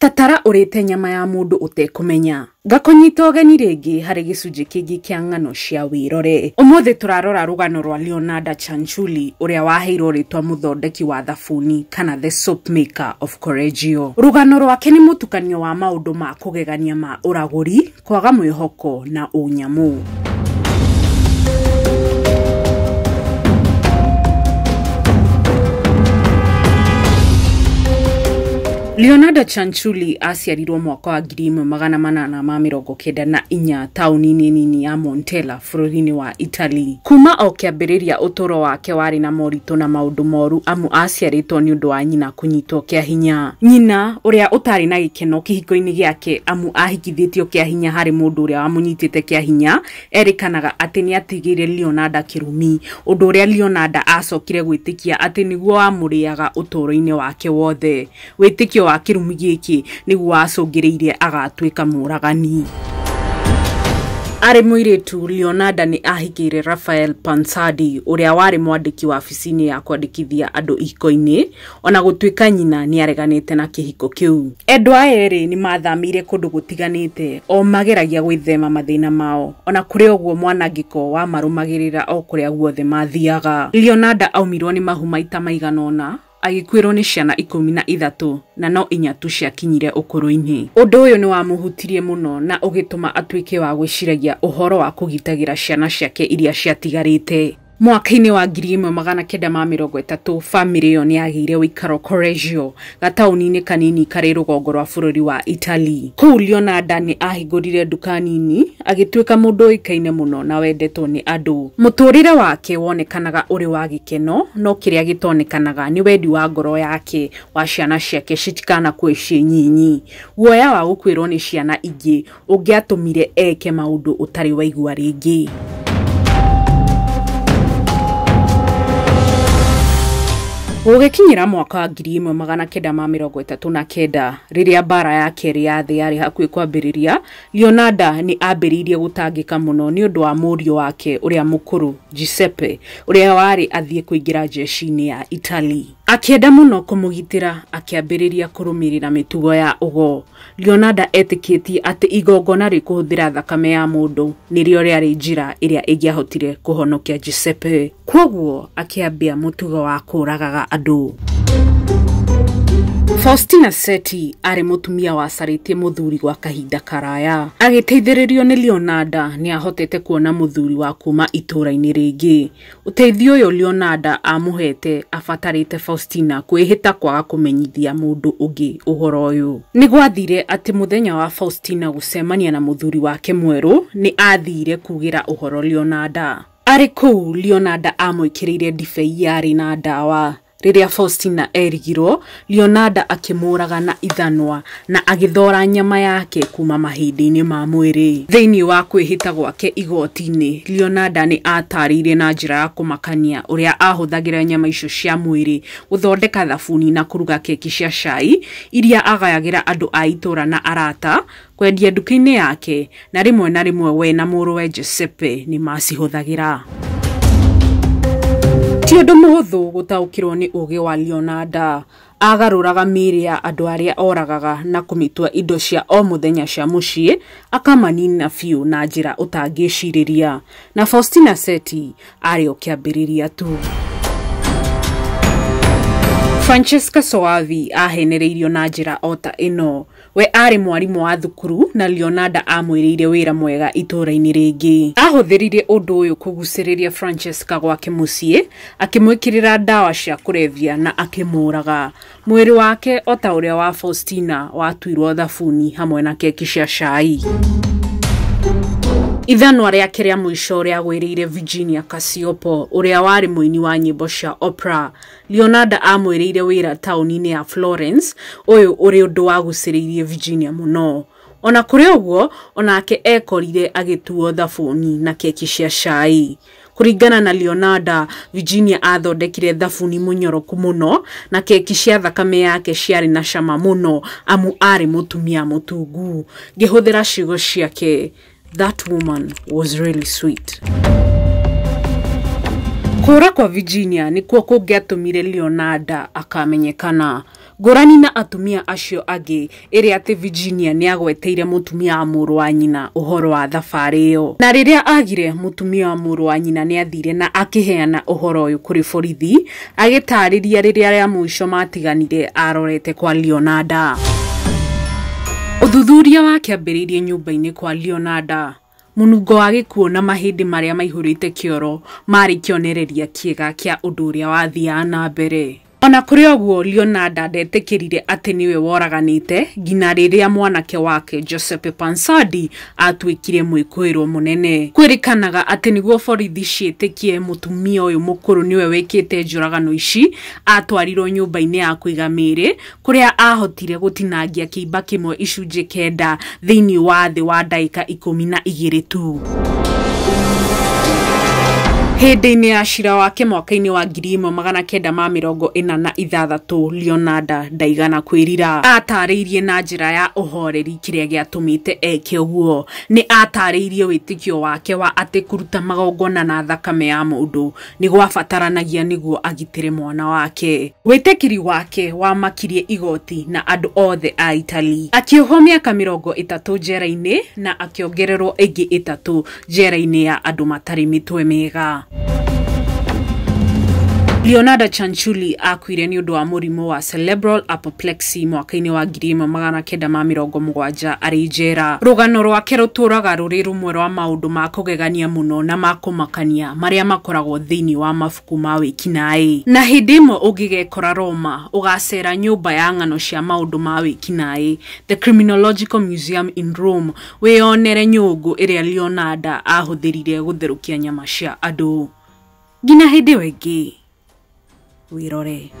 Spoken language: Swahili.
tatara urite nyama ya mundu utekumenya ngakunyita ugeni ringi hari gicunji kingi kia ng'ano cia wirore umuthi turarora rugano rwa leonarda chanchuli uria waheirwo ritwa muthondeki wa thabuni kana the soap maker of Correggio. rugano rwake ni mutukanio wa maundu ma kugegania ma uraguri kwaga mwihoko na unyamu leonardo chanchuli aciarirwo mwaka wa ngiri imwe magana manana ma mĩrongo kenda na inya taũni-inĩ nini ya montella bũrũri-inĩ wa italy kuma o kĩambĩrĩria ũtũũro wake warĩ na moritũ na maũndũ moru amu aciarĩtwo nĩ ũndũ wa nyina kũnyitwo kĩa hinya nyina ũrĩa ũtarĩ na gĩkeno kĩhingo-inĩ gĩake amu ahikithĩtio kĩa hinya harĩ mũndũ ũrĩa wamũnyitĩte kĩa hinya erĩkanaga atĩ nĩ atigĩire leonarda kĩrumi ũndũ ũrĩa leonarda acokire gwĩtĩkia atĩ nĩguo wamũrĩaga ũtũũro-inĩ wake wothe wĩtĩkio wa kirumi giki niguo acungiriire agatuika muragani arä må leonada nä ahikä rafael pansadi å rä a warä mwandĩki wabici-inĩ ya kwandĩkithia andå ihiko-inĩ ona gå tuä ka nyina nä areganä te na kä hiko kä u endwa erä nä mathamĩire kũndũ gå te o mageragia gwĩthema mathĩna mao ona kũrĩ ũguo mwanangĩko wa marũmagĩrĩra o kũrĩa guothe mathiaga leonarda aumirwo nĩ mahu maita maigana ona agĩkuĩrwo nĩ ciana ikũmi na ithatũ na no inya tu ciakinyire ũkũrũ-inĩ ũndũ ũyũ nĩ wamũhutirie mũno na ũgĩtũma atuĩke wa gwĩciragia ũhoro wa kũgitagĩra ciana ciake iria ciatigarĩte mwaka-inĩ wa ngiri ĩmwe magana kenda ma mĩrongo ĩtatũ bamĩrĩ ĩyo nĩ yagĩire ũikaro Correggio gataũni-inĩ kanini karĩ rũgongo rwa bũrũri wa Italy. Kũu Leonarda nĩ ahingũrire nduka nini agĩtuĩka mũndũ ũĩkaine mũno na wendetwo nĩ andũ. Mũtũũrĩre wake wonekanaga ũrĩ wa gĩkeno no kĩrĩa gĩtonekanaga nĩ wendi wa ngoro yake wa ciana ciake citikanakue ciĩ nyinyi. Guoya wa gũkuĩrwo nĩ ciana ingĩ ũngĩatũmire eke maũndũ ũtarĩ waigua rĩngĩ. gũgĩkinyĩra mwaka wa ngiri ĩmwe magana kenda ma mĩrongo ĩtatũ na kenda rĩrĩa mbara ya kerĩ ya thĩ yarĩ hakuĩ kwambĩrĩria leonada nĩ ambĩrĩirie gũtangĩka mũno nĩ ũndũ wa mũriũ wake ũrĩa mũkũrũ giuseppe ũrĩa warĩ athiĩ kũingĩra jeshi-inĩ ya italy akienda muno kumugitira akiambiriria kurumirira mitugo ya ugo leonarda etikitie ati igongona rikuhuthira thakame ya mundu nirio riari njira iria ingiahotire kuhonokia giuseppe koguo akiambia mutugo wa kuragaga andu Faustina Seti arĩ mũtumia wacarĩtie mũthuri gwa kahinda karaya agĩteithĩrĩrio nĩ Leonarda nĩ ahotete kuona mũthuri wa kuma itũũra-inĩ rĩngĩ. Ũteithio ũyũ Leonarda amũhete abatarĩte Faustina kwĩhĩta kwaga kũmenyithia mũndũ ũngĩ ũhoro ũyũ. Nĩ gwathire atĩ mũthenya wa Faustina gũcemania na mũthuri wake mwerũ nĩ athire kugĩra ũhoro Leonarda. Arĩ kũu Leonarda amwĩkĩrĩire ndibei yarĩ na ndawa rĩrĩa faustina erigirwo leonarda akĩmũũraga na ithanwa na agĩthora nyama yake kuma mahĩndĩ-inĩ ma mwĩrĩ thĩinĩ wa kwĩhĩta gwake igoti-inĩ leonarda nĩ aataarĩirie na njĩra ya kũmakania ũrĩa ahũthagĩra nyama icio cia mwĩrĩ gũthondeka thabuni na kũruga keki cia cai iria agayagĩra andũ a itũũra na arata kwendia nduka-inĩ yake na rĩmwe na rĩmwe we na mũrũwe Giuseppe nĩ macihũthagĩra ti ũndũ mũhũthũ nä å gä wa Leonardo agarũraga mĩĩrĩ ya arä a oragaga na kũmĩtua indo cia o thenya cia mũciĩ akamanina biũ na cirä ria na Faustina Seti arĩ o kĩambĩrĩria tu Francesca Soavi ahenereirio na ra o ta no we arĩ mwarimũ wa thukuru na leonarda amwĩrĩire wĩra mwega itũũra-inĩ rĩngĩ ahũthĩrire ũndũ ũyũ kũgucĩrĩria francesca gwake mũciĩ akĩmwĩkĩrĩra ndawa cia kũrebia na akĩmũũraga mwĩrĩ wake o ta ũrĩa wa faustina watuirwo thabuni hamwe na keki cia cai ithanwa rĩake rĩa mũico rĩagwĩrĩire virginia kasiopo ũrĩa warĩ mũini wa nyĩmbo cia opera leonarda amwĩrĩire wĩra taũni-inĩ ya florence ũyũ ũrĩ ũndũ wagucĩrĩirie virginia mũno ona kũrĩ ũguo onake ekorire agĩtuo thabuni na keki cia cai kũringana na leonarda virginia athondekire thabuni mũnyoroku mũno na keki cia thakame yake ciarĩ na cama mũno amu aarĩ mũtumia mũtungu ngĩhũthĩra ciugo ciake That woman was really sweet. kura kwa Virginia nĩkuo kũngĩatũmire leonada akamenyekana ngũrani na atumia acio angĩ ĩrĩa atĩ Virginia ni agweteire mũtumia wa mũrũ wa nyina uhoro wa thabarĩ ĩyo na rĩrĩa agire mũtumia wa mũrũ wa nyina nĩ athire na akĩheana ũhoro ũyũ kũrĩ borithi agĩtaarĩria rĩrĩa rĩa mũico matiganire arorete kwa leonada ũthuthuria wa kĩambĩrĩirie nyũmba-inĩ kwa Leonardo mũnungo wa gĩkuũ na mahĩndĩ marĩa maihũrĩte kĩoro marĩ kĩonereria kĩega kĩa ũndũ ũrĩa wathiaga na mbere ona kuri oguo leonarda ndetĩkĩrire ati niwe woraganite nginya riria mwanake wake joseph pansadi atuĩkire mwĩkũĩrwo mũnene kwĩrĩkanaga atĩ nĩguo borithi ciĩtĩkie mũtumia ũyũ mũkũrũ nĩwe wĩkĩte njũragano ici atwarirwo nyũmba-inĩ ya kũiga mĩĩrĩ kũrĩa ahotire gũtinangia kĩimba kĩmwe icunjĩ kenda thĩinĩ wa thĩ wa ndagĩka ikũmi na igĩrĩ tu hĩndĩ-inĩ ya cira wake mwaka-inĩ wa ngiri ĩmwe magana kenda ma mĩrongo ĩna na ithathatũ leonada ndaigana kwĩrira atarĩirie na njĩra ya ũhoreri kĩrĩa gĩatũmĩte eke ũguo nĩ atarĩirie wĩtĩkio wake wa atĩ kũruta magongona na thakame ya mũndũ nĩ gwabataranagia nĩguo agitĩre mwana wake wĩtĩkiri wake wamakirie igoti na andũ othe a itali akĩohwo mĩaka mĩrongo ĩtatũ njera-inĩ na akĩongererwo ĩngĩ ĩtatũ njera-inĩ ya andũ matarĩ mĩtwe mĩega leonardo chanchuli akuire nä å ndå wa må rimå wa cerebral apoplexy mwaka-inä wa ngiri ĩmwe magana kenda ma mä rongo mũgwanja arĩ njera rũgano rwake rũtũũraga rũrĩ rũmwe rwa maũndũ ma kũgegania mũno na ma kũmakania marĩa makoragwo thĩinĩ wa mabuku ma wĩkinaĩ na hĩndĩ ĩmwe ũngĩgekora roma ũgacera nyũmba ya ng'ano cia maũndũ ma wĩkinaĩ the criminological museum in rome wĩonere nyũngũ ĩrĩa leonardo ahũthĩrire gũtherũkia nyama cia andũ nginya hĩndĩ ¡Virore!